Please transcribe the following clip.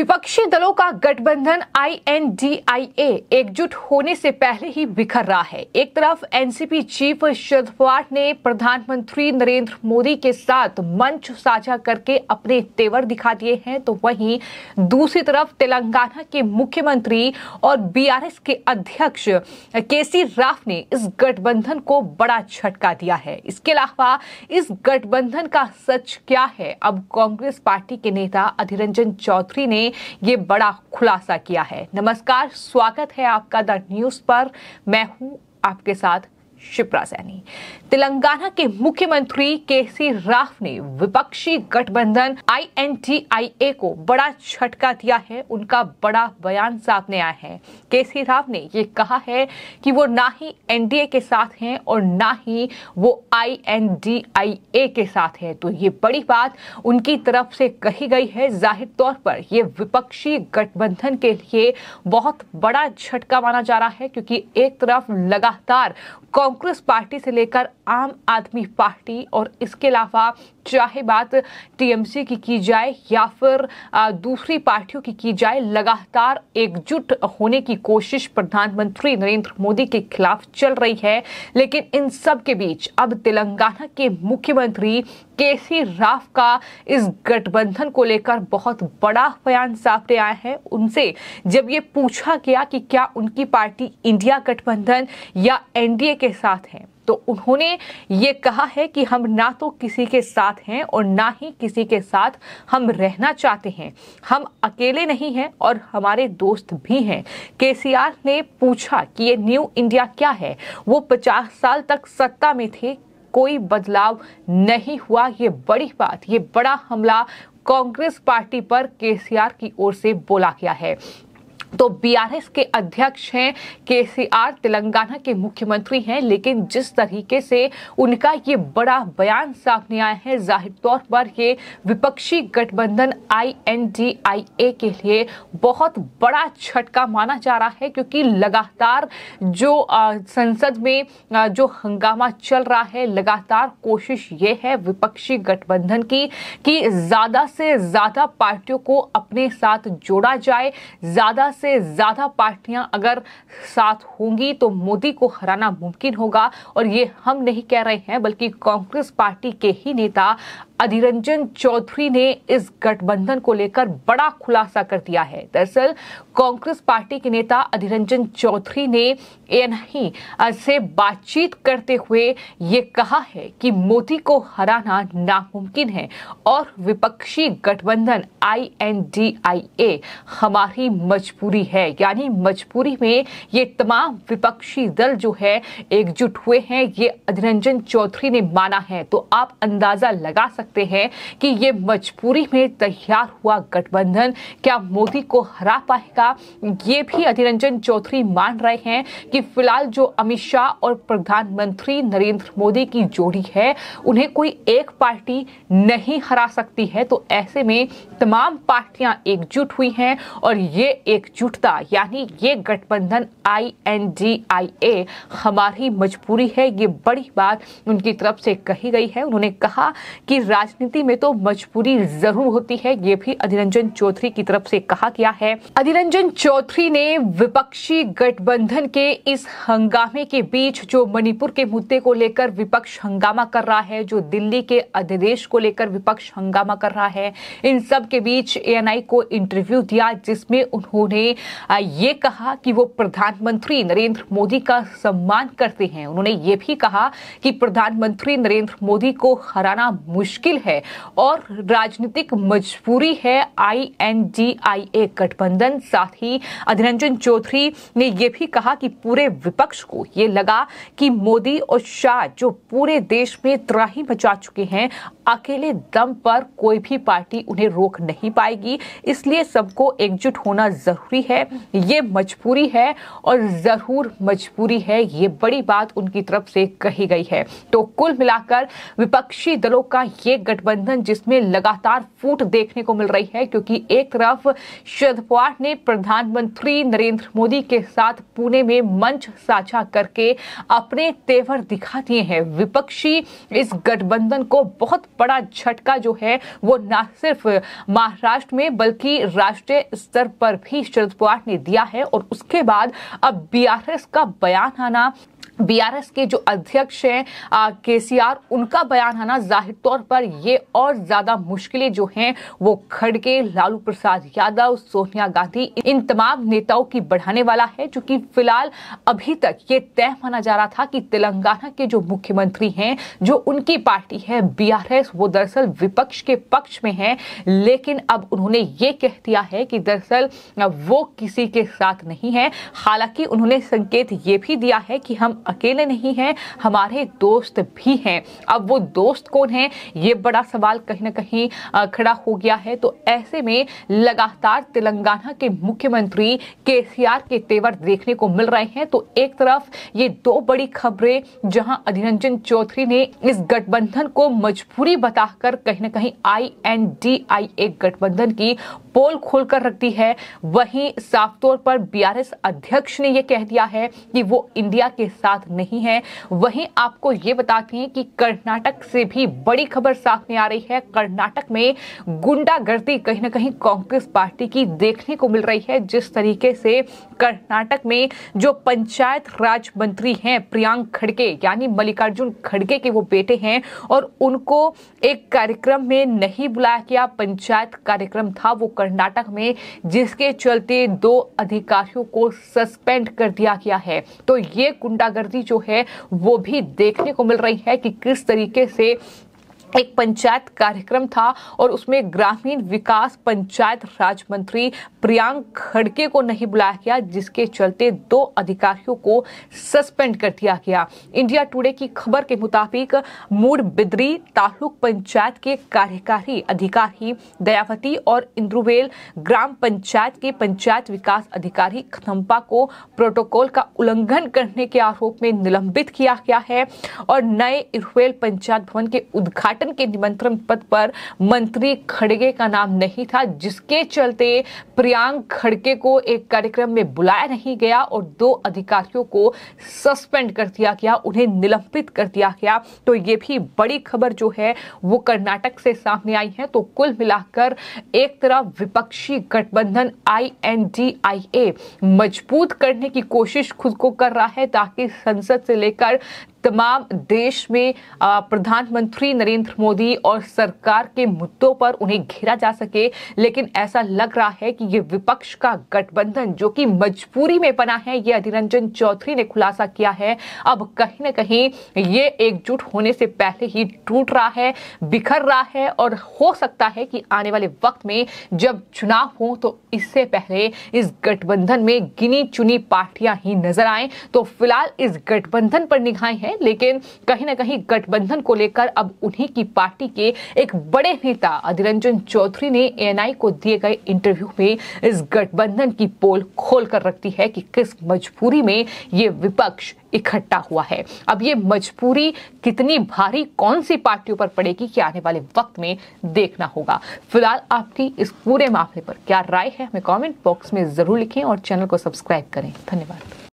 विपक्षी दलों का गठबंधन आईएनडीआईए एकजुट होने से पहले ही बिखर रहा है एक तरफ एनसीपी चीफ शरद पवार ने प्रधानमंत्री नरेंद्र मोदी के साथ मंच साझा करके अपने तेवर दिखा दिए हैं तो वहीं दूसरी तरफ तेलंगाना के मुख्यमंत्री और बीआरएस के अध्यक्ष केसी राव ने इस गठबंधन को बड़ा झटका दिया है इसके अलावा इस गठबंधन का सच क्या है अब कांग्रेस पार्टी के नेता अधीर रंजन चौधरी ने ये बड़ा खुलासा किया है नमस्कार स्वागत है आपका द न्यूज पर मैं हूं आपके साथ शिप्रा सैनी तेलंगाना के मुख्यमंत्री के सी राव ने विपक्षी गठबंधन आई को बड़ा झटका दिया है उनका बड़ा बयान सामने आया है केसी राव ने ये कहा है कि वो ना ही एनडीए के साथ हैं और ना ही वो आई के साथ है तो ये बड़ी बात उनकी तरफ से कही गई है जाहिर तौर पर यह विपक्षी गठबंधन के लिए बहुत बड़ा झटका माना जा रहा है क्योंकि एक तरफ लगातार कांग्रेस पार्टी से लेकर आम आदमी पार्टी और इसके अलावा चाहे बात टीएमसी की की जाए या फिर दूसरी पार्टियों की की जाए लगातार एकजुट होने की कोशिश प्रधानमंत्री नरेंद्र मोदी के खिलाफ चल रही है लेकिन इन सब के बीच अब तेलंगाना के मुख्यमंत्री केसी राव का इस गठबंधन को लेकर बहुत बड़ा बयान सामने आया है उनसे जब ये पूछा गया कि क्या उनकी पार्टी इंडिया गठबंधन या एनडीए के साथ हैं तो उन्होंने ये कहा है कि हम ना तो किसी के साथ हैं और ना ही किसी के साथ हम रहना चाहते हैं हम अकेले नहीं हैं और हमारे दोस्त भी हैं केसीआर ने पूछा कि ये न्यू इंडिया क्या है वो 50 साल तक सत्ता में थे कोई बदलाव नहीं हुआ ये बड़ी बात ये बड़ा हमला कांग्रेस पार्टी पर केसीआर की ओर से बोला गया है तो बीआरएस के अध्यक्ष हैं केसीआर तेलंगाना के मुख्यमंत्री हैं लेकिन जिस तरीके से उनका ये बड़ा बयान सामने आया है जाहिर तौर पर ये विपक्षी गठबंधन आईएनडीआईए के लिए बहुत बड़ा झटका माना जा रहा है क्योंकि लगातार जो संसद में जो हंगामा चल रहा है लगातार कोशिश ये है विपक्षी गठबंधन की कि ज्यादा से ज्यादा पार्टियों को अपने साथ जोड़ा जाए ज्यादा से ज़्यादा पार्टियां अगर साथ होंगी तो मोदी को हराना मुमकिन होगा और ये हम नहीं कह रहे हैं बल्कि कांग्रेस पार्टी के ही नेता अधिरंजन चौधरी ने इस गठबंधन को लेकर बड़ा खुलासा कर दिया है दरअसल कांग्रेस पार्टी के नेता अधिरंजन चौधरी ने एनही से बातचीत करते हुए ये कहा है कि मोदी को हराना नामुमकिन है और विपक्षी गठबंधन आईएनडीआईए हमारी मजबूरी है यानी मजबूरी में ये तमाम विपक्षी दल जो है एकजुट हुए हैं ये अधिरंजन चौधरी ने माना है तो आप अंदाजा लगा सकते सकते हैं कि ये मजबूरी में तैयार हुआ गठबंधन क्या मोदी को हरा पाएगा ये भी अधीर रंजन चौधरी मान रहे हैं कि फिलहाल जो अमित शाह और प्रधानमंत्री नरेंद्र मोदी की जोड़ी है उन्हें कोई एक पार्टी नहीं हरा सकती है तो ऐसे में तमाम पार्टियां एकजुट हुई हैं और ये एकजुटता यानी ये गठबंधन आई एन डी आई ए हमारी मजबूरी है ये बड़ी बात उनकी तरफ से कही गई है उन्होंने कहा कि राजनीति में तो मजबूरी जरूर होती है ये भी अधिरंजन चौधरी की तरफ से कहा गया है अधिरंजन चौधरी ने विपक्षी गठबंधन के इस हंगामे के बीच जो मणिपुर के मुद्दे को लेकर विपक्ष हंगामा कर रहा है जो दिल्ली के अध्यादेश को लेकर विपक्ष हंगामा कर रहा है इन सब के बीच एएनआई को इंटरव्यू दिया जिसमें उन्होंने ये कहा कि वो प्रधानमंत्री नरेंद्र मोदी का सम्मान करते हैं उन्होंने ये भी कहा कि प्रधानमंत्री नरेंद्र मोदी को हराना मुश्किल मुश्किल है और राजनीतिक मजबूरी है ए गठबंधन साथ ही अधिरंजन चौधरी ने यह भी कहा कि पूरे विपक्ष को यह लगा कि मोदी और शाह जो पूरे देश में त्राही मचा चुके हैं अकेले दम पर कोई भी पार्टी उन्हें रोक नहीं पाएगी इसलिए सबको एकजुट होना जरूरी है ये मजबूरी है और जरूर मजबूरी है ये बड़ी बात उनकी तरफ से कही गई है तो कुल मिलाकर विपक्षी दलों का ये ये गठबंधन जिसमें लगातार फूट देखने को मिल रही है क्योंकि एक तरफ शरद पवार ने प्रधानमंत्री नरेंद्र मोदी के साथ पुणे में मंच साझा करके अपने तेवर दिखा दिए हैं विपक्षी इस गठबंधन को बहुत बड़ा झटका जो है वो न सिर्फ महाराष्ट्र में बल्कि राष्ट्रीय स्तर पर भी शरद पवार ने दिया है और उसके बाद अब बी का बयान आना बीआरएस के जो अध्यक्ष हैं केसीआर उनका बयान आना जाहिर तौर पर ये और ज्यादा मुश्किलें जो हैं वो खड़गे लालू प्रसाद यादव सोनिया गांधी इन तमाम नेताओं की बढ़ाने वाला है चूंकि फिलहाल अभी तक ये तय माना जा रहा था कि तेलंगाना के जो मुख्यमंत्री हैं जो उनकी पार्टी है बीआरएस वो दरअसल विपक्ष के पक्ष में है लेकिन अब उन्होंने ये कह दिया है कि दरअसल वो किसी के साथ नहीं है हालांकि उन्होंने संकेत ये भी दिया है कि हम अकेले नहीं हैं हमारे दोस्त भी हैं अब वो दोस्त कौन है ये बड़ा सवाल कहीं ना कहीं खड़ा हो गया है तो ऐसे में लगातार तेलंगाना के मुख्यमंत्री के के तेवर देखने को मिल रहे हैं तो एक तरफ ये दो बड़ी खबरें जहां अधिरंजन चौधरी ने इस गठबंधन को मजबूरी बताकर कहीं ना कहीं आई एन डी आई ए गठबंधन की पोल खोलकर रख दी है वहीं साफ तौर पर बीआरएस अध्यक्ष ने यह कह दिया है कि वो इंडिया के साथ बात नहीं है वहीं आपको ये बताते हैं कि कर्नाटक से भी बड़ी खबर सामने आ रही है कर्नाटक में गुंडागर्दी कहीं ना कहीं कांग्रेस पार्टी की देखने को मिल रही है जिस तरीके से कर्नाटक में जो पंचायत राज मंत्री हैं प्रियांक खड़गे यानी मल्लिकार्जुन खड़गे के वो बेटे हैं और उनको एक कार्यक्रम में नहीं बुलाया गया पंचायत कार्यक्रम था वो कर्नाटक में जिसके चलते दो अधिकारियों को सस्पेंड कर दिया गया है तो ये गुंडागर्दी खूबसूरती जो है वो भी देखने को मिल रही है कि किस तरीके से एक पंचायत कार्यक्रम था और उसमें ग्रामीण विकास पंचायत राज मंत्री प्रियांक खड़के को नहीं बुलाया गया जिसके चलते दो अधिकारियों को सस्पेंड कर दिया गया इंडिया टुडे की खबर के मुताबिक मूड बिदरी तालुक पंचायत के कार्यकारी अधिकारी दयावती और इंद्रुवेल ग्राम पंचायत के पंचायत विकास अधिकारी खनम्पा को प्रोटोकॉल का उल्लंघन करने के आरोप में निलंबित किया गया है और नए इरुवेल पंचायत भवन के उद्घाटन उद्घाटन के निमंत्रण पद पर मंत्री खड़गे का नाम नहीं था जिसके चलते प्रियांक खड़गे को एक कार्यक्रम में बुलाया नहीं गया और दो अधिकारियों को सस्पेंड कर दिया गया उन्हें निलंबित कर दिया गया तो ये भी बड़ी खबर जो है वो कर्नाटक से सामने आई है तो कुल मिलाकर एक तरफ विपक्षी गठबंधन आई मजबूत करने की कोशिश खुद को कर रहा है ताकि संसद से लेकर तमाम देश में प्रधानमंत्री नरेंद्र मोदी और सरकार के मुद्दों पर उन्हें घेरा जा सके लेकिन ऐसा लग रहा है कि ये विपक्ष का गठबंधन जो कि मजबूरी में बना है ये अधिरंजन चौधरी ने खुलासा किया है अब कहीं ना कहीं ये एकजुट होने से पहले ही टूट रहा है बिखर रहा है और हो सकता है कि आने वाले वक्त में जब चुनाव हो तो इससे पहले इस गठबंधन में गिनी चुनी पार्टियां ही नजर आए तो फिलहाल इस गठबंधन पर निगाहें हैं हैं लेकिन कहीं ना कहीं गठबंधन को लेकर अब उन्हीं की पार्टी के एक बड़े नेता अधीर रंजन चौधरी ने एएनआई को दिए गए इंटरव्यू में इस गठबंधन की पोल खोल कर रखती है कि किस मजबूरी में ये विपक्ष इकट्ठा हुआ है अब ये मजबूरी कितनी भारी कौन सी पार्टियों पर पड़ेगी कि आने वाले वक्त में देखना होगा फिलहाल आपकी इस पूरे मामले पर क्या राय है हमें कमेंट बॉक्स में जरूर लिखें और चैनल को सब्सक्राइब करें धन्यवाद